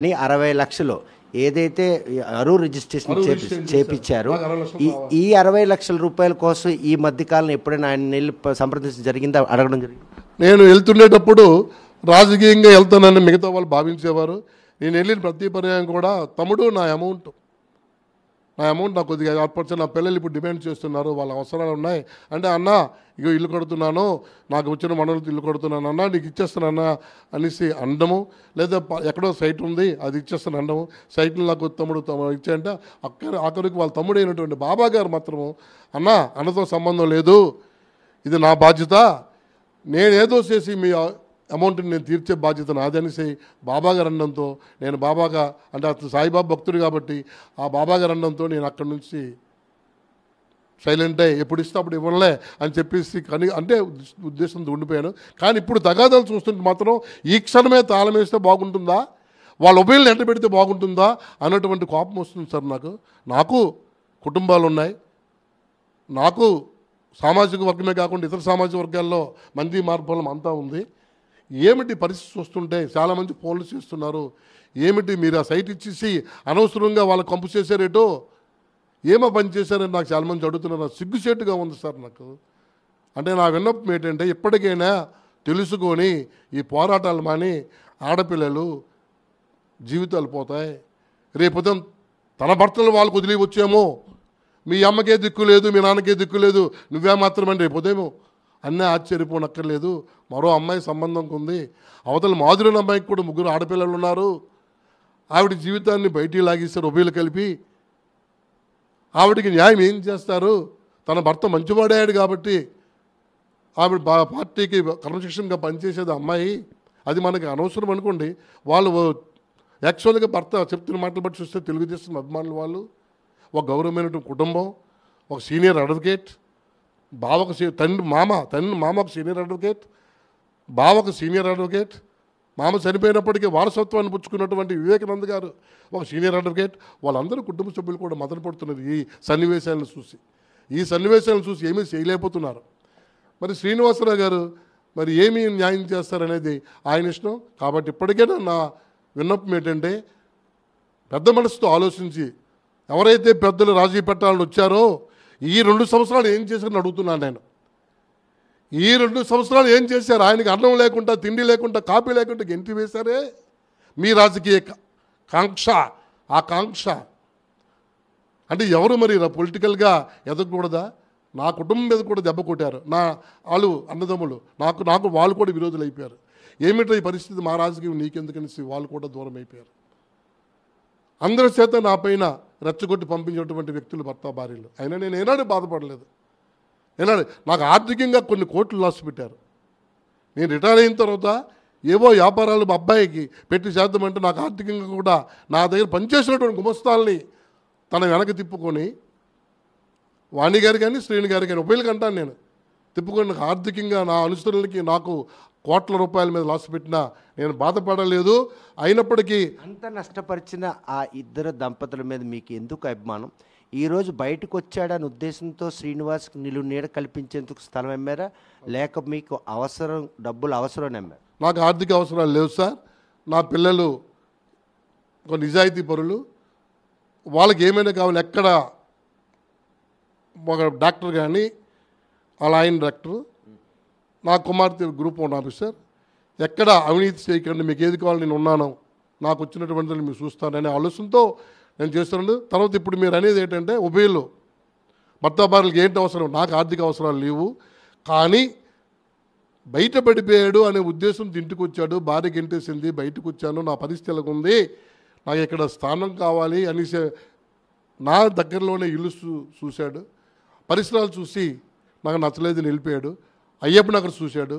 కానీ అరవై లక్షలు ఏదైతే అరూర్ రిజిస్ట్రేషన్ చేపి చేపించారు ఈ ఈ అరవై లక్షల రూపాయల కోసం ఈ మధ్యకాలం ఎప్పుడైనా ఆయన వెళ్ళి సంప్రదించడం జరిగిందా అడగడం జరిగింది నేను వెళ్తుండేటప్పుడు రాజకీయంగా వెళ్తానని మిగతా వాళ్ళు భావించేవారు నేను వెళ్ళిన ప్రతి పర్యాయం కూడా తమ్ముడు నా అమౌంట్ నా అమౌంట్ నాకు కొద్దిగా ఏర్పరిచి నా పిల్లలు ఇప్పుడు డిమాండ్ చేస్తున్నారు వాళ్ళ అవసరాలు ఉన్నాయి అంటే అన్న ఇగో ఇల్లు కడుతున్నాను నాకు వచ్చిన మనలతో ఇల్లు కడుతున్నాను అన్న నీకు ఇచ్చేస్తానన్నా అనేసి అండము లేదా ఎక్కడో సైట్ ఉంది అది ఇచ్చేస్తాను అండము సైట్లు నాకు తమ్ముడు ఇచ్చేయంటే అక్కడ ఆఖరికి వాళ్ళ తమ్ముడు అయినటువంటి బాబాగారు మాత్రము అన్న అన్నతో సంబంధం లేదు ఇది నా బాధ్యత నేనేదో చేసి మీ అమౌంట్ని నేను తీర్చే బాధ్యత నాదనేసి బాబాగారు అనడంతో నేను బాబాగా అంటే అతను సాయిబాబా భక్తుడు కాబట్టి ఆ బాబాగారు అనడంతో నేను అక్కడి నుంచి సైలెంట్ అయ్యి ఎప్పుడు ఇస్తే అప్పుడు ఇవ్వలే అని చెప్పేసి కానీ అంటే ఉద్దేశంతో ఉండిపోయాను కానీ ఇప్పుడు తగాదాలు చూస్తుంటే మాత్రం ఈ క్షణమే తాళం వేస్తే బాగుంటుందా వాళ్ళ ఉభయల్ని ఎంట పెడితే బాగుంటుందా అన్నటువంటి కోపం వస్తుంది సార్ నాకు నాకు కుటుంబాలు ఉన్నాయి నాకు సామాజిక వర్గమే కాకుండా ఇతర సామాజిక వర్గాల్లో మంది మార్పులం అంతా ఉంది ఏమిటి పరిస్థితి వస్తుంటే చాలామంది ఫోన్లు చేస్తున్నారు ఏమిటి మీరు ఆ సైట్ ఇచ్చేసి అనవసరంగా వాళ్ళు కంపు చేశారేటో ఏమో పని చేశారని నాకు చాలామంది అడుగుతున్నారు నాకు సిగ్గుసేటుగా ఉంది సార్ నాకు అంటే నా విన్నపం ఏంటంటే ఇప్పటికైనా తెలుసుకొని ఈ పోరాటాలు మాని ఆడపిల్లలు జీవితాలు పోతాయి రేపుదం తన భర్తలు వాళ్ళకు వదిలి వచ్చేమో మీ అమ్మకే దిక్కు లేదు మీ నాన్నకే దిక్కు లేదు నువ్వే మాత్రమే రేపు ఉదయం అన్నీ ఆశ్చర్యపోనక్కర్లేదు మరో అమ్మాయి సంబంధంకి ఉంది అవతల మాధురైన అమ్మాయికి కూడా ముగ్గురు ఆడపిల్లలు ఉన్నారు ఆవిడ జీవితాన్ని బయటికి లాగేస్తారు ఉభయలు కలిపి ఆవిడకి న్యాయం ఏం చేస్తారు తన భర్త మంచివాడాడు కాబట్టి ఆవిడ పార్టీకి క్రమశిక్షణగా పనిచేసేది అమ్మాయి అది మనకి అనవసరం అనుకోండి వాళ్ళు యాక్చువల్గా భర్త చెప్తున్న మాటలు బట్టి చూస్తే తెలుగుదేశం అభిమానులు వాళ్ళు ఒక గౌరవమైనటువంటి కుటుంబం ఒక సీనియర్ అడ్వకేట్ బావకు తండ్రి మామ తండ్రి మామకు సీనియర్ అడ్వకేట్ బావకు సీనియర్ అడ్వకేట్ మామ చనిపోయినప్పటికీ వారసత్వాన్ని పుచ్చుకున్నటువంటి వివేకానంద గారు ఒక సీనియర్ అడ్వకేట్ వాళ్ళందరూ కుటుంబ సభ్యులు కూడా మదన పడుతున్నారు ఈ సన్నివేశాలను చూసి ఈ సన్నివేశాలను చూసి ఏమీ చేయలేకపోతున్నారు మరి శ్రీనివాసరావు గారు మరి ఏమి న్యాయం చేస్తారనేది ఆయన ఇష్టం కాబట్టి ఇప్పటికైనా నా విన్నపం ఏంటంటే పెద్ద మనసుతో ఆలోచించి ఎవరైతే పెద్దలు రాజీ పెట్టాలని వచ్చారో ఈ రెండు సంవత్సరాలు ఏం చేశారని అడుగుతున్నాను నేను ఈ రెండు సంవత్సరాలు ఏం చేశారు ఆయనకి అన్నం లేకుండా తిండి లేకుండా కాపీ లేకుండా గెంతి వేశారే మీ రాజకీయ కాంక్ష ఆ కాంక్ష అంటే ఎవరు మరి పొలిటికల్గా ఎదగకూడదా నా కుటుంబం మీద కూడా దెబ్బ కొట్టారు నా వాళ్ళు అన్నదమ్ములు నాకు నాకు వాళ్ళు కూడా విరోధులు అయిపోయారు ఏమిటో ఈ పరిస్థితి మా రాజకీయం నీకెందుకనేసి వాళ్ళు కూడా దూరం అయిపోయారు అందరి చేత నా పైన రెచ్చగొట్టి పంపించినటువంటి వ్యక్తులు భర్త భార్యలు అయినా నేను ఏనాడు బాధపడలేదు ఏనాడు నాకు ఆర్థికంగా కొన్ని కోట్లు లాస్ పెట్టారు నేను రిటైర్ అయిన తర్వాత ఏవో వ్యాపారాలు మా అబ్బాయికి పెట్టి చేద్దామంటే నాకు ఆర్థికంగా కూడా నా దగ్గర పనిచేసినటువంటి గుమస్తాల్ని తన వెనక తిప్పుకొని వాణి గారు కానీ శ్రీని గారు కానీ ఉభయలకు అంటాను నేను తిప్పుకొని ఆర్థికంగా నా అనుచరులకి నాకు కోట్ల రూపాయల మీద లాస్ పెట్టినా నేను బాధపడలేదు అయినప్పటికీ అంత నష్టపరిచిన ఆ ఇద్దరు దంపతుల మీద మీకు ఎందుకు అభిమానం ఈరోజు బయటకు వచ్చాడని ఉద్దేశంతో శ్రీనివాస్కి నిలు నీడ కల్పించేందుకు స్థలం అమ్మారా లేక మీకు అవసరం డబ్బులు అవసరం అమ్మారు నాకు ఆర్థిక అవసరాలు లేవు సార్ నా పిల్లలు ఒక నిజాయితీ పరులు వాళ్ళకి ఏమైనా కావాలి ఎక్కడ ఒక డాక్టర్ కానీ అలాయన్ ఆయన డైరెక్టర్ నా కుమార్తె గ్రూప్ వన్ ఆఫీసర్ ఎక్కడ అవినీతి చేయకండి మీకు ఏది కావాలి నేను ఉన్నాను నాకు వచ్చినటువంటి మీరు చూస్తాననే ఆలోచనతో నేను చేస్తున్నాను తర్వాత ఇప్పుడు మీరు అనేది ఏంటంటే ఉభయలు భర్త భార్యలకు ఏంటి అవసరం నాకు ఆర్థిక అవసరాలు లేవు కానీ బయట పడిపోయాడు అనే ఉద్దేశం ఇంటికి వచ్చాడు భార్యకి ఇంటేసింది బయటకు వచ్చాను నా పరిస్థితి ఉంది నాకు ఇక్కడ స్థానం కావాలి అనేసి నా దగ్గరలోనే ఇల్లు చూశాడు పరిసరాలు చూసి నాకు నచ్చలేదు నిలిపాడు అయ్యప్ప నగర్ చూశాడు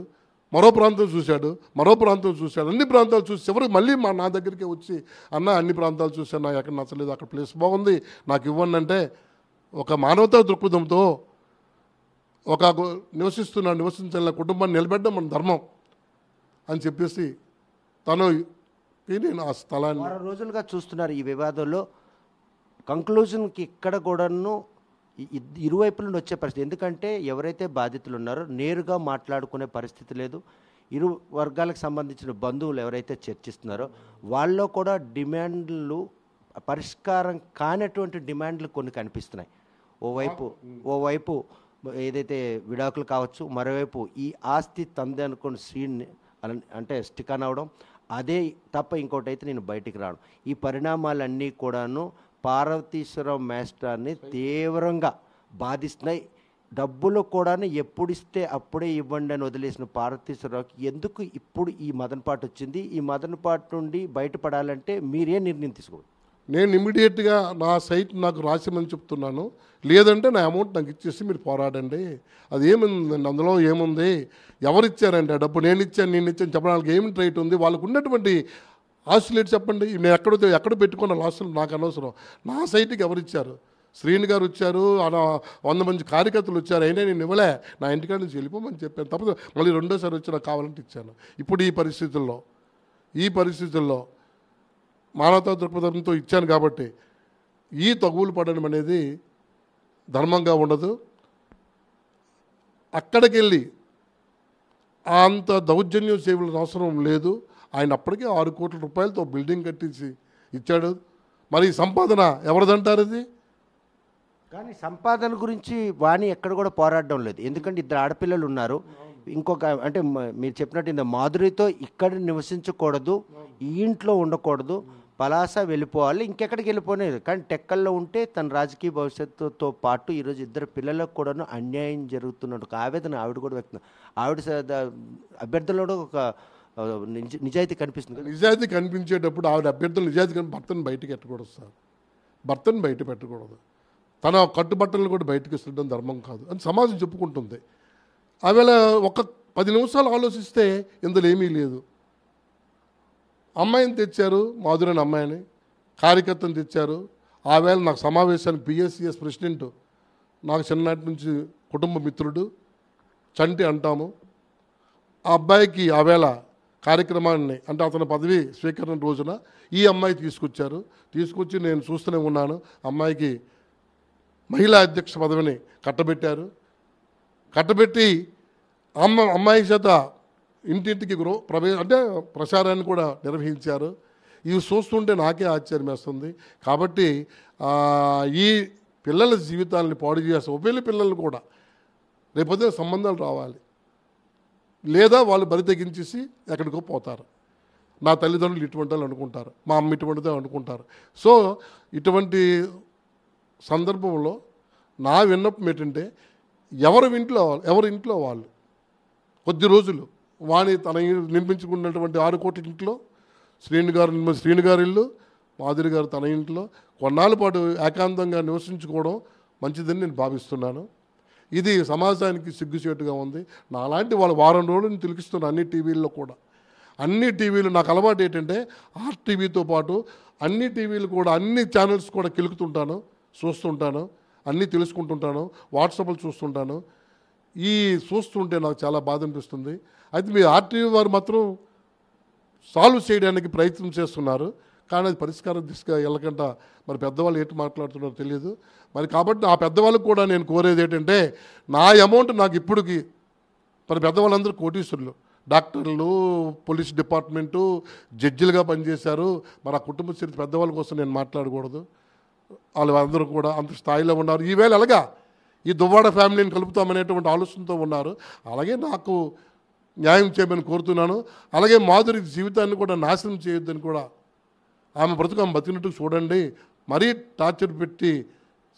మరో ప్రాంతం చూశాడు మరో ప్రాంతం చూశాడు అన్ని ప్రాంతాలు చూసి చివరికి మళ్ళీ మా నా దగ్గరికి వచ్చి అన్న అన్ని ప్రాంతాలు చూశాను నాకు ఎక్కడ నచ్చలేదు అక్కడ ప్లేస్ బాగుంది నాకు ఇవ్వండి అంటే ఒక మానవతా దృక్పథంతో ఒక నివసిస్తున్న నివసించిన కుటుంబాన్ని నిలబెట్టడం మన ధర్మం అని చెప్పేసి తను నేను ఆ స్థలాన్ని రోజులుగా చూస్తున్నారు ఈ వివాదంలో కంక్లూజన్కి ఇక్కడ కూడాను ఇరువైపుల నుండి వచ్చే పరిస్థితి ఎందుకంటే ఎవరైతే బాధితులు ఉన్నారో నేరుగా మాట్లాడుకునే పరిస్థితి లేదు ఇరు వర్గాలకు సంబంధించిన బంధువులు ఎవరైతే చర్చిస్తున్నారో వాళ్ళలో కూడా డిమాండ్లు పరిష్కారం కానటువంటి డిమాండ్లు కొన్ని కనిపిస్తున్నాయి ఓవైపు ఓవైపు ఏదైతే విడాకులు కావచ్చు మరోవైపు ఈ ఆస్తి తంది అనుకుని సీన్ అంటే స్టికాన్ అవడం అదే తప్ప ఇంకోటి అయితే నేను బయటికి రాను ఈ పరిణామాలన్నీ కూడాను పార్వతీశ్వరరావు మాస్టర్ని తీవ్రంగా బాధిస్తున్నాయి డబ్బులు కూడా ఎప్పుడు ఇస్తే అప్పుడే ఇవ్వండి అని వదిలేసిన పార్వతీశ్వరరావుకి ఎందుకు ఇప్పుడు ఈ మదనపాటు వచ్చింది ఈ మదనపాటు నుండి బయటపడాలంటే మీరే నిర్ణయం తీసుకోవచ్చు నేను ఇమీడియట్గా నా సైట్ నాకు రాసిమని చెప్తున్నాను లేదంటే నా అమౌంట్ నాకు ఇచ్చేసి మీరు పోరాడండి అది ఏముందండి అందులో ఏముంది ఎవరిచ్చారంటే ఆ డబ్బు నేను ఇచ్చాను నేను ఇచ్చాను చెప్పడానికి ఏమి రైట్ ఉంది వాళ్ళకు ఉన్నటువంటి ఆస్తులేట్ చెప్పండి నేను ఎక్కడ ఎక్కడ పెట్టుకున్న హాస్టల్ నాకు అనవసరం నా సైట్కి ఎవరు ఇచ్చారు శ్రీని గారు వచ్చారు వంద మంది కార్యకర్తలు వచ్చారు అయినా నేను ఇవ్వలే నా ఇంటికాడ నుంచి వెళ్ళిపోమని చెప్పాను తప్పదు మళ్ళీ రెండోసారి వచ్చి నాకు కావాలంటే ఇచ్చాను ఇప్పుడు ఈ పరిస్థితుల్లో ఈ పరిస్థితుల్లో మానవతా దృక్పథంతో ఇచ్చాను కాబట్టి ఈ తగువులు పడడం అనేది ధర్మంగా ఉండదు అక్కడికి వెళ్ళి అంత దౌర్జన్యం చేయవలసిన అవసరం లేదు ఆయన అప్పటికే ఆరు కోట్ల రూపాయలతో బిల్డింగ్ కట్టించి ఇచ్చాడు మరి సంపాదన ఎవరిదంటారు ఇది కానీ సంపాదన గురించి వాణి ఎక్కడ కూడా పోరాడడం లేదు ఎందుకంటే ఇద్దరు ఆడపిల్లలు ఉన్నారు ఇంకొక అంటే మీరు చెప్పినట్టు ఇంత మాధురితో ఇక్కడ నివసించకూడదు ఈ ఇంట్లో ఉండకూడదు పలాస వెళ్ళిపోవాలి ఇంకెక్కడికి వెళ్ళిపోలేదు కానీ టెక్కల్లో ఉంటే తన రాజకీయ భవిష్యత్తుతో పాటు ఈరోజు ఇద్దరు పిల్లలకు కూడాను అన్యాయం జరుగుతున్నట్టు ఆవేదన ఆవిడ కూడా వ్యక్తం ఆవిడ అభ్యర్థులలో ఒక నిజాయితీ కనిపిస్తుంది నిజాయితీ కనిపించేటప్పుడు ఆవిడ అభ్యర్థులు నిజాయితీ భర్తను బయటకు ఎట్టకూడదు సార్ భర్తను బయట పెట్టకూడదు తన కట్టుబట్టలు కూడా బయటకు ఇస్తుండడం ధర్మం కాదు అని సమాజం చెప్పుకుంటుంది ఆవేళ ఒక పది నిమిషాలు ఆలోచిస్తే ఇందులో ఏమీ లేదు అమ్మాయిని తెచ్చారు మాధురైన అమ్మాయిని కార్యకర్తను తెచ్చారు ఆవేళ నాకు సమావేశానికి పిఎస్సిఎస్ ప్రెసిడెంట్ నాకు చిన్ననాటి నుంచి కుటుంబ మిత్రుడు చంటి అంటాము ఆ అబ్బాయికి ఆవేళ కార్యక్రమాన్ని అంటే అతని పదవి స్వీకరణ రోజున ఈ అమ్మాయి తీసుకొచ్చారు తీసుకొచ్చి నేను చూస్తూనే ఉన్నాను అమ్మాయికి మహిళా అధ్యక్ష పదవిని కట్టబెట్టారు కట్టబెట్టి అమ్మ అమ్మాయి చేత ఇంటింటికి ప్రవే అంటే ప్రచారాన్ని కూడా నిర్వహించారు ఇవి చూస్తుంటే నాకే ఆశ్చర్యం వేస్తుంది కాబట్టి ఈ పిల్లల జీవితాలని పాడు చేసే ఒపేళ్ళ పిల్లలు కూడా రేపొద్దున సంబంధాలు రావాలి లేదా వాళ్ళు బరి తగ్గించేసి ఎక్కడికో పోతారు నా తల్లిదండ్రులు ఇటువంటి వాళ్ళు అనుకుంటారు మా అమ్మ ఇటువంటిదే అనుకుంటారు సో ఇటువంటి సందర్భంలో నా విన్నపం ఏంటంటే ఎవరి ఇంట్లో ఎవరి ఇంట్లో వాళ్ళు కొద్ది రోజులు వాణి తన నిర్మించుకున్నటువంటి ఆరు కోట్ల ఇంట్లో శ్రీని గారు శ్రీని గారి ఇల్లు మాధురి గారు తన ఇంట్లో కొన్నాళ్ళ పాటు ఏకాంతంగా నివసించుకోవడం మంచిదని నేను భావిస్తున్నాను ఇది సమాజానికి సిగ్గుచేటుగా ఉంది నాలాంటి వాళ్ళు వారం రోజులు తిలికిస్తున్నారు అన్ని టీవీల్లో కూడా అన్ని టీవీలు నాకు అలవాటు ఏంటంటే ఆర్టీవీతో పాటు అన్ని టీవీలు కూడా అన్ని ఛానల్స్ కూడా కిలుకుతుంటాను చూస్తుంటాను అన్నీ తెలుసుకుంటుంటాను వాట్సాప్లు చూస్తుంటాను ఈ చూస్తుంటే నాకు చాలా బాధ అనిపిస్తుంది అయితే మీ ఆర్టీవీ వారు మాత్రం సాల్వ్ చేయడానికి ప్రయత్నం చేస్తున్నారు కానీ అది పరిష్కారం తీసుకు వెళ్ళకుండా మరి పెద్దవాళ్ళు ఏంటి మాట్లాడుతున్నారో తెలియదు మరి కాబట్టి ఆ పెద్దవాళ్ళకు కూడా నేను కోరేది ఏంటంటే నా అమౌంట్ నాకు ఇప్పుడుకి మరి పెద్దవాళ్ళందరూ కోటీశ్వరులు డాక్టర్లు పోలీస్ డిపార్ట్మెంటు జడ్జిలుగా పనిచేశారు మరి ఆ కుటుంబ చరిత్ర పెద్దవాళ్ళ కోసం నేను మాట్లాడకూడదు వాళ్ళు అందరూ కూడా అంత స్థాయిలో ఉన్నారు ఈవేళ ఎలాగా ఈ దువ్వాడ ఫ్యామిలీని కలుపుతామనేటువంటి ఆలోచనతో ఉన్నారు అలాగే నాకు న్యాయం చేయమని కోరుతున్నాను అలాగే మాధురి జీవితాన్ని కూడా నాశనం చేయొద్దని కూడా ఆమె బ్రతుకు ఆమె బతికినట్టు చూడండి మరీ టార్చర్ పెట్టి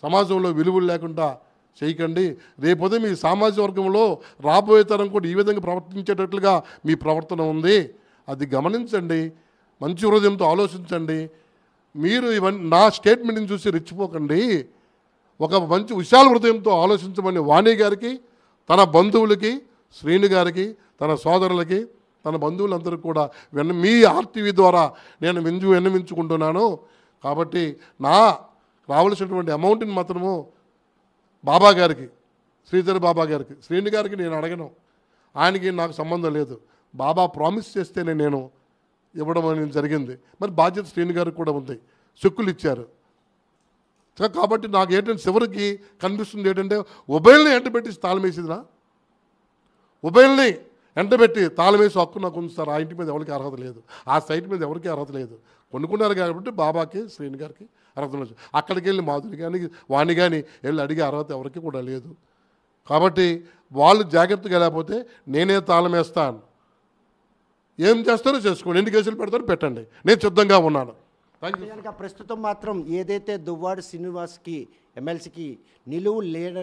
సమాజంలో విలువలు లేకుండా చేయకండి రేపొదే మీ సామాజిక వర్గంలో రాబోయే తరం కూడా ఈ విధంగా ప్రవర్తించేటట్లుగా మీ ప్రవర్తన ఉంది అది గమనించండి మంచి హృదయంతో ఆలోచించండి మీరు ఇవన్నీ నా స్టేట్మెంట్ని చూసి రెచ్చిపోకండి ఒక మంచి విశాల హృదయంతో ఆలోచించమని వాణి గారికి తన బంధువులకి శ్రీను గారికి తన సోదరులకి తన బంధువులందరూ కూడా వెన్న మీ ఆర్టీవీ ద్వారా నేను వింజు విన్నవించుకుంటున్నాను కాబట్టి నా రావాల్సినటువంటి అమౌంట్ని మాత్రము బాబా గారికి శ్రీధర్ బాబా గారికి శ్రీని గారికి నేను అడగను ఆయనకి నాకు సంబంధం లేదు బాబా ప్రామిస్ చేస్తేనే నేను ఇవ్వడం అనేది జరిగింది మరి బాధ్యత శ్రీని గారికి కూడా ఉంది చెక్కులు ఇచ్చారు కాబట్టి నాకు ఏంటంటే చివరికి కనిపిస్తుంది ఏంటంటే ఉభయల్ని ఎంటబెట్టి తాళమేసిందిరా ఉభయల్ని తాళం తాళమేసి హక్కు నాకు ఉంది సార్ ఆ ఇంటి మీద ఎవరికి అర్హత లేదు ఆ సైట్ మీద ఎవరికి అర్హత లేదు కొనుక్కున్నారు కాబట్టి బాబాకి శ్రీని గారికి అర్హత లేదు అక్కడికి వెళ్ళి మాధురి కానీ వాణి కానీ వెళ్ళి అడిగే అర్హత ఎవరికి కూడా లేదు కాబట్టి వాళ్ళు జాగ్రత్తగా లేకపోతే నేనే తాళం వేస్తాను ఏం చేస్తారో చేసుకోండి ఎన్ని కేసులు పెడతారో పెట్టండి నేను సిద్ధంగా ఉన్నాను ప్రస్తుతం మాత్రం ఏదైతే దువ్వాడు శ్రీనివాస్కి ఎమ్మెల్సీకి నిలువు లేడ